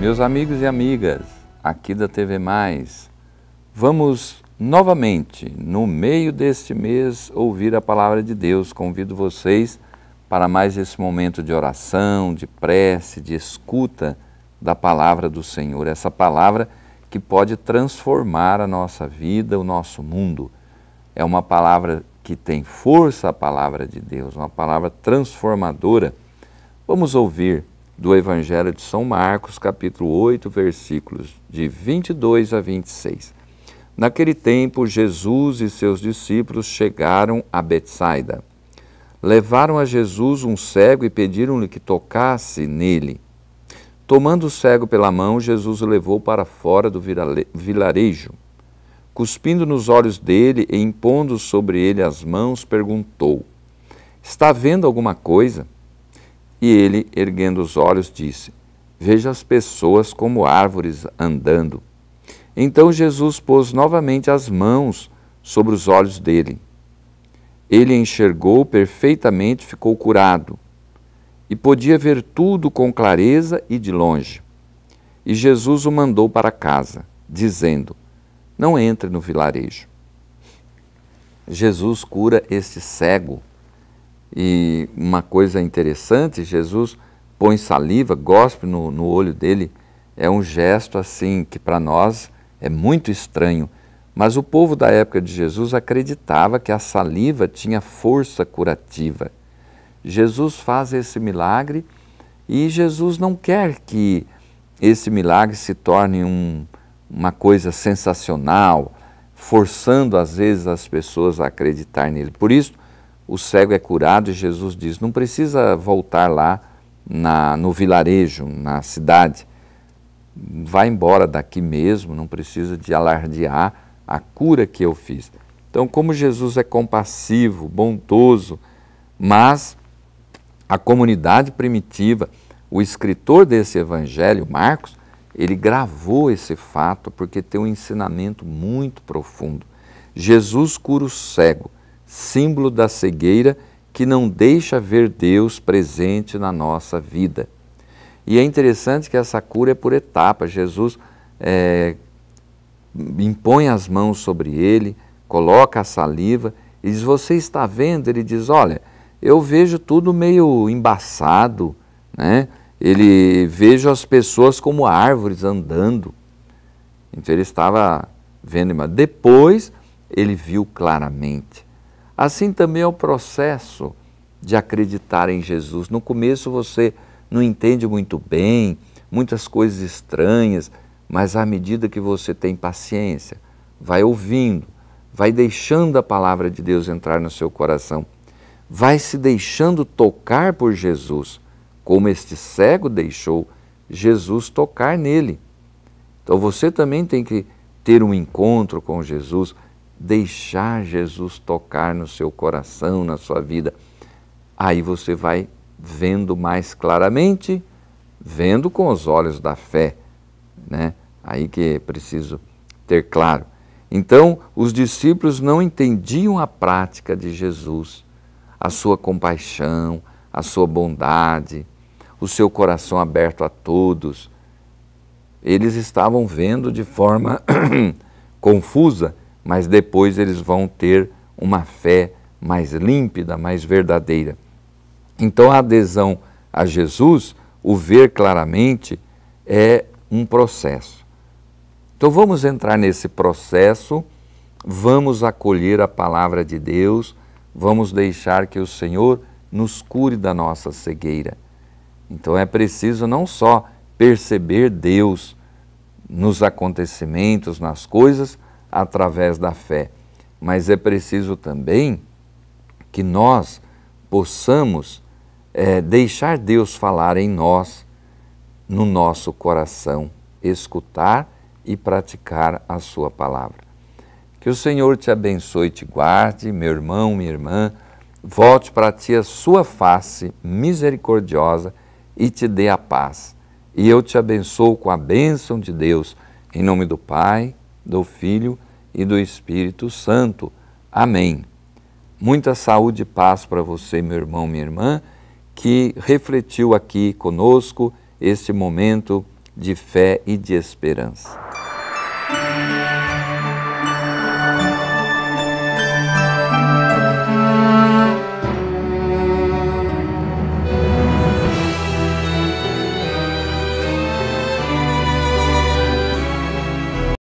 Meus amigos e amigas, aqui da TV Mais, vamos novamente, no meio deste mês, ouvir a palavra de Deus. Convido vocês para mais esse momento de oração, de prece, de escuta da palavra do Senhor, essa palavra que pode transformar a nossa vida, o nosso mundo. É uma palavra que tem força, a palavra de Deus, uma palavra transformadora. Vamos ouvir do Evangelho de São Marcos, capítulo 8, versículos de 22 a 26. Naquele tempo, Jesus e seus discípulos chegaram a Betsaida. Levaram a Jesus um cego e pediram-lhe que tocasse nele. Tomando o cego pela mão, Jesus o levou para fora do vilarejo. Cuspindo nos olhos dele e impondo sobre ele as mãos, perguntou: Está vendo alguma coisa? E ele, erguendo os olhos, disse: Veja as pessoas como árvores andando. Então Jesus pôs novamente as mãos sobre os olhos dele. Ele enxergou perfeitamente, ficou curado e podia ver tudo com clareza e de longe. E Jesus o mandou para casa, dizendo: Não entre no vilarejo. Jesus cura este cego e uma coisa interessante, Jesus põe saliva, gospe no, no olho dele, é um gesto assim que para nós é muito estranho. Mas o povo da época de Jesus acreditava que a saliva tinha força curativa. Jesus faz esse milagre e Jesus não quer que esse milagre se torne um, uma coisa sensacional, forçando às vezes as pessoas a acreditar nele. Por isso, o cego é curado e Jesus diz: não precisa voltar lá na, no vilarejo, na cidade. Vai embora daqui mesmo, não precisa de alardear a cura que eu fiz. Então, como Jesus é compassivo, bondoso, mas a comunidade primitiva, o escritor desse evangelho, Marcos, ele gravou esse fato porque tem um ensinamento muito profundo. Jesus cura o cego símbolo da cegueira que não deixa ver Deus presente na nossa vida. E é interessante que essa cura é por etapas. Jesus é, impõe as mãos sobre ele, coloca a saliva e diz: Você está vendo? Ele diz: Olha, eu vejo tudo meio embaçado, né? Ele vejo as pessoas como árvores andando. Então ele estava vendo, mas depois ele viu claramente. Assim também é o processo de acreditar em Jesus. No começo você não entende muito bem, muitas coisas estranhas, mas à medida que você tem paciência, vai ouvindo, vai deixando a palavra de Deus entrar no seu coração, vai se deixando tocar por Jesus, como este cego deixou Jesus tocar nele. Então você também tem que ter um encontro com Jesus deixar Jesus tocar no seu coração, na sua vida. Aí você vai vendo mais claramente, vendo com os olhos da fé, né? Aí que é preciso ter claro. Então, os discípulos não entendiam a prática de Jesus, a sua compaixão, a sua bondade, o seu coração aberto a todos. Eles estavam vendo de forma confusa mas depois eles vão ter uma fé mais límpida, mais verdadeira. Então a adesão a Jesus, o ver claramente, é um processo. Então vamos entrar nesse processo, vamos acolher a palavra de Deus, vamos deixar que o Senhor nos cure da nossa cegueira. Então é preciso não só perceber Deus nos acontecimentos, nas coisas, através da fé. Mas é preciso também que nós possamos é, deixar Deus falar em nós, no nosso coração, escutar e praticar a Sua palavra. Que o Senhor te abençoe e te guarde, meu irmão, minha irmã. Volte para ti a sua face misericordiosa e te dê a paz. E eu te abençoo com a bênção de Deus, em nome do Pai do Filho e do Espírito Santo. Amém. Muita saúde e paz para você, meu irmão, minha irmã, que refletiu aqui conosco este momento de fé e de esperança.